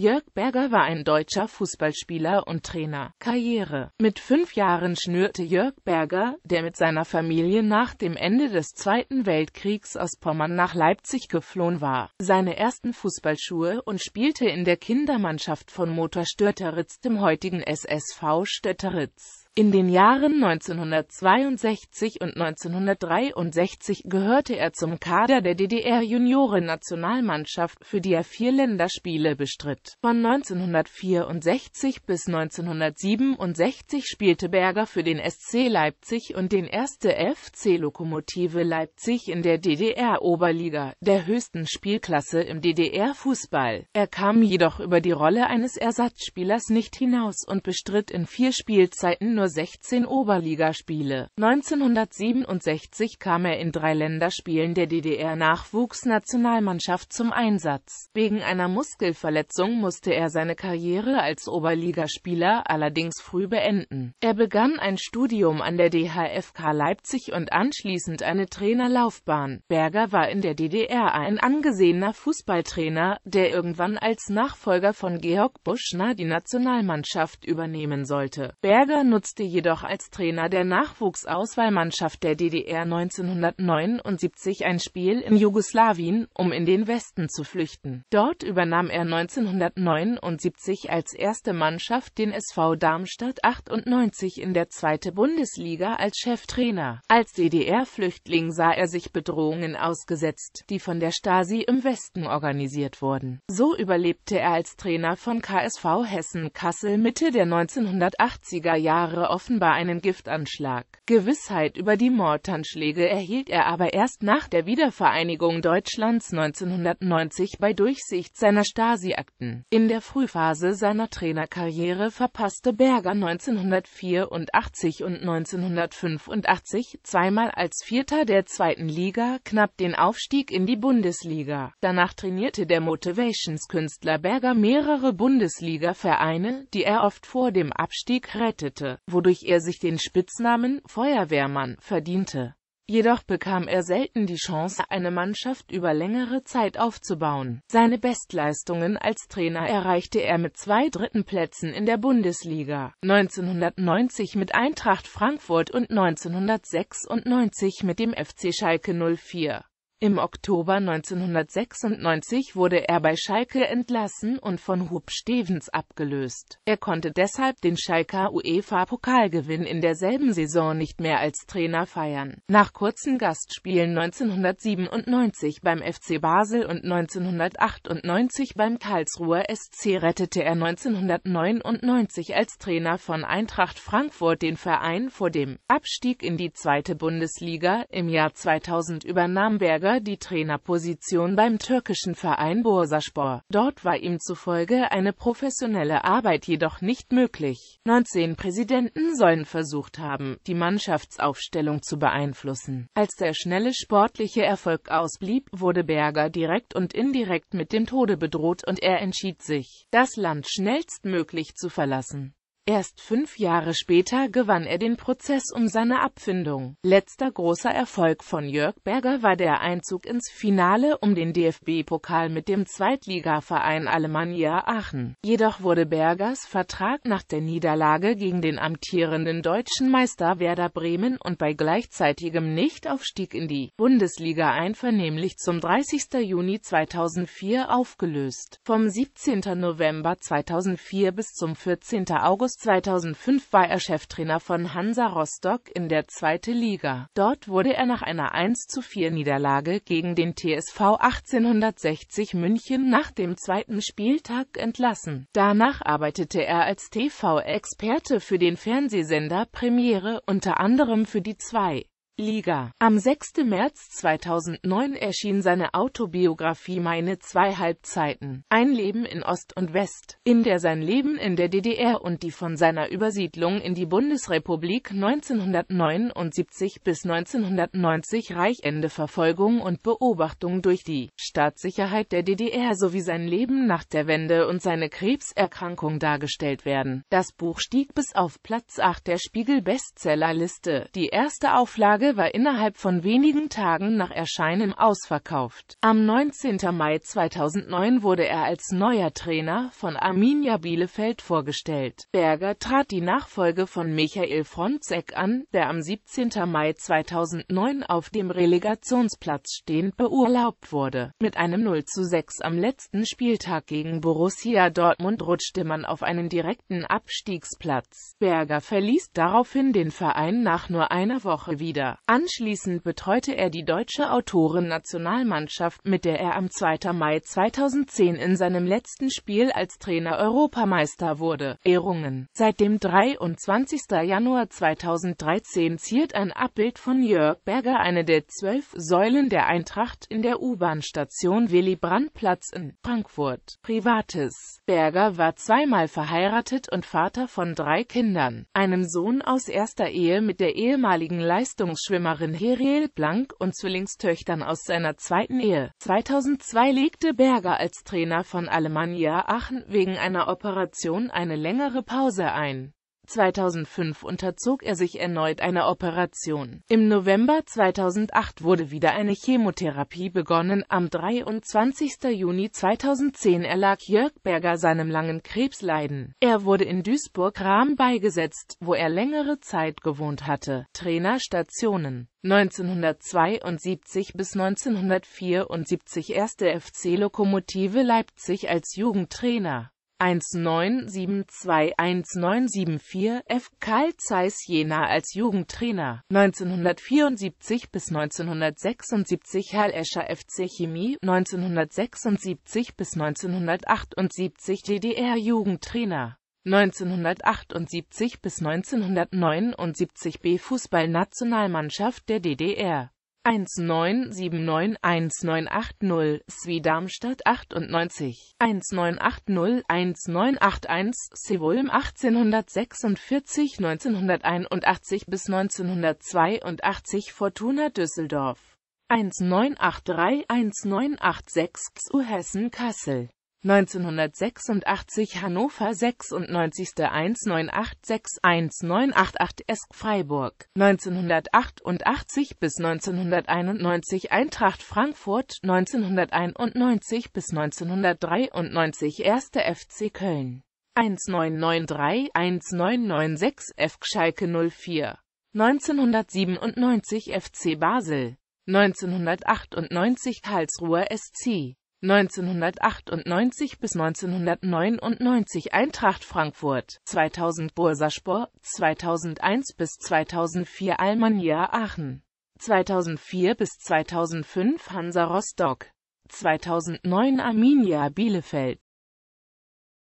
Jörg Berger war ein deutscher Fußballspieler und Trainer. Karriere Mit fünf Jahren schnürte Jörg Berger, der mit seiner Familie nach dem Ende des Zweiten Weltkriegs aus Pommern nach Leipzig geflohen war, seine ersten Fußballschuhe und spielte in der Kindermannschaft von Motor Störteritz, dem heutigen SSV Störteritz. In den Jahren 1962 und 1963 gehörte er zum Kader der ddr junioren nationalmannschaft für die er vier Länderspiele bestritt. Von 1964 bis 1967 spielte Berger für den SC Leipzig und den 1. FC Lokomotive Leipzig in der DDR-Oberliga, der höchsten Spielklasse im DDR-Fußball. Er kam jedoch über die Rolle eines Ersatzspielers nicht hinaus und bestritt in vier Spielzeiten nur 16 Oberligaspiele. 1967 kam er in drei Länderspielen der DDR-Nachwuchsnationalmannschaft zum Einsatz. Wegen einer Muskelverletzung musste er seine Karriere als Oberligaspieler allerdings früh beenden. Er begann ein Studium an der DHFK Leipzig und anschließend eine Trainerlaufbahn. Berger war in der DDR ein angesehener Fußballtrainer, der irgendwann als Nachfolger von Georg Buschner die Nationalmannschaft übernehmen sollte. Berger nutzte setzte jedoch als Trainer der Nachwuchsauswahlmannschaft der DDR 1979 ein Spiel in Jugoslawien, um in den Westen zu flüchten. Dort übernahm er 1979 als erste Mannschaft den SV Darmstadt 98 in der zweiten Bundesliga als Cheftrainer. Als DDR-Flüchtling sah er sich Bedrohungen ausgesetzt, die von der Stasi im Westen organisiert wurden. So überlebte er als Trainer von KSV Hessen Kassel Mitte der 1980er Jahre Offiziere offenbar einen Giftanschlag. Gewissheit über die Mordanschläge erhielt er aber erst nach der Wiedervereinigung Deutschlands 1990 bei Durchsicht seiner Stasi-Akten. In der Frühphase seiner Trainerkarriere verpasste Berger 1984 und 1985 zweimal als Vierter der zweiten Liga knapp den Aufstieg in die Bundesliga. Danach trainierte der Motivations-Künstler Berger mehrere Bundesliga-Vereine, die er oft vor dem Abstieg rettete wodurch er sich den Spitznamen Feuerwehrmann verdiente. Jedoch bekam er selten die Chance, eine Mannschaft über längere Zeit aufzubauen. Seine Bestleistungen als Trainer erreichte er mit zwei dritten Plätzen in der Bundesliga, 1990 mit Eintracht Frankfurt und 1996 mit dem FC Schalke 04. Im Oktober 1996 wurde er bei Schalke entlassen und von Hub Stevens abgelöst. Er konnte deshalb den Schalker UEFA-Pokalgewinn in derselben Saison nicht mehr als Trainer feiern. Nach kurzen Gastspielen 1997 beim FC Basel und 1998 beim Karlsruher SC rettete er 1999 als Trainer von Eintracht Frankfurt den Verein vor dem Abstieg in die zweite Bundesliga. Im Jahr 2000 übernahm Berger Lager die Trainerposition beim türkischen Verein Bursaspor. Dort war ihm zufolge eine professionelle Arbeit jedoch nicht möglich. 19 Präsidenten sollen versucht haben, die Mannschaftsaufstellung zu beeinflussen. Als der schnelle sportliche Erfolg ausblieb, wurde Berger direkt und indirekt mit dem Tode bedroht und er entschied sich, das Land schnellstmöglich zu verlassen. Erst fünf Jahre später gewann er den Prozess um seine Abfindung. Letzter großer Erfolg von Jörg Berger war der Einzug ins Finale um den DFB-Pokal mit dem Zweitligaverein Alemannia Aachen. Jedoch wurde Bergers Vertrag nach der Niederlage gegen den amtierenden deutschen Meister Werder Bremen und bei gleichzeitigem Nichtaufstieg in die Bundesliga einvernehmlich zum 30. Juni 2004 aufgelöst. Vom 17. November 2004 bis zum 14. August 2005 war er Cheftrainer von Hansa Rostock in der zweiten Liga. Dort wurde er nach einer 1 zu 4 niederlage gegen den TSV 1860 München nach dem zweiten Spieltag entlassen. Danach arbeitete er als TV-Experte für den Fernsehsender Premiere, unter anderem für die 2 Liga. Am 6. März 2009 erschien seine Autobiografie Meine zwei Halbzeiten, ein Leben in Ost und West, in der sein Leben in der DDR und die von seiner Übersiedlung in die Bundesrepublik 1979 bis 1990 reichende Verfolgung und Beobachtung durch die Staatssicherheit der DDR sowie sein Leben nach der Wende und seine Krebserkrankung dargestellt werden. Das Buch stieg bis auf Platz 8 der Spiegel-Bestsellerliste, die erste Auflage Anlage war innerhalb von wenigen Tagen nach Erscheinen ausverkauft. Am 19. Mai 2009 wurde er als neuer Trainer von Arminia Bielefeld vorgestellt. Berger trat die Nachfolge von Michael Fronzek an, der am 17. Mai 2009 auf dem Relegationsplatz stehend beurlaubt wurde. Mit einem 0 zu 6 am letzten Spieltag gegen Borussia Dortmund rutschte man auf einen direkten Abstiegsplatz. Berger verließ daraufhin den Verein nach nur einer Woche wieder. Anschließend betreute er die deutsche Autoren-Nationalmannschaft, mit der er am 2. Mai 2010 in seinem letzten Spiel als Trainer Europameister wurde. Ehrungen Seit dem 23. Januar 2013 ziert ein Abbild von Jörg Berger eine der zwölf Säulen der Eintracht in der U-Bahn-Station Willy-Brandt-Platz in Frankfurt. Privates Berger war zweimal verheiratet und Vater von drei Kindern, einem Sohn aus erster Ehe mit der ehemaligen Leistungs Hochleistungsschwimmerin Heriel Blank und Zwillingstöchtern aus seiner zweiten Ehe. 2002 legte Berger als Trainer von Alemannia Aachen wegen einer Operation eine längere Pause ein 2005 unterzog er sich erneut einer Operation. Im November 2008 wurde wieder eine Chemotherapie begonnen. Am 23. Juni 2010 erlag Jörg Berger seinem langen Krebsleiden. Er wurde in Duisburg-Rahm beigesetzt, wo er längere Zeit gewohnt hatte. Trainerstationen 1972 bis 1974 erste FC Lokomotive Leipzig als Jugendtrainer 1972-1974 F. Karl Zeiss Jena als Jugendtrainer 1974 bis 1976 Herr Escher FC Chemie 1976 bis 1978 DDR-Jugendtrainer 1978 bis 1979 B-Fußballnationalmannschaft der DDR 1979-1980 SW Darmstadt 98 1980-1981 Seoul 1846 1981 bis 1982 Fortuna Düsseldorf 1983-1986 XU Hessen Kassel 1986 Hannover 96 1988 SK Freiburg 1988 bis 1991 Eintracht Frankfurt 1991 bis 1993 Erster FC Köln 1993 1996 F Schalke 04 1997 FC Basel 1998 Karlsruher SC 1998 bis 1999 Eintracht Frankfurt, 2000 Bursaspor, 2001 bis 2004 Almania Aachen, 2004 bis 2005 Hansa Rostock, 2009 Arminia Bielefeld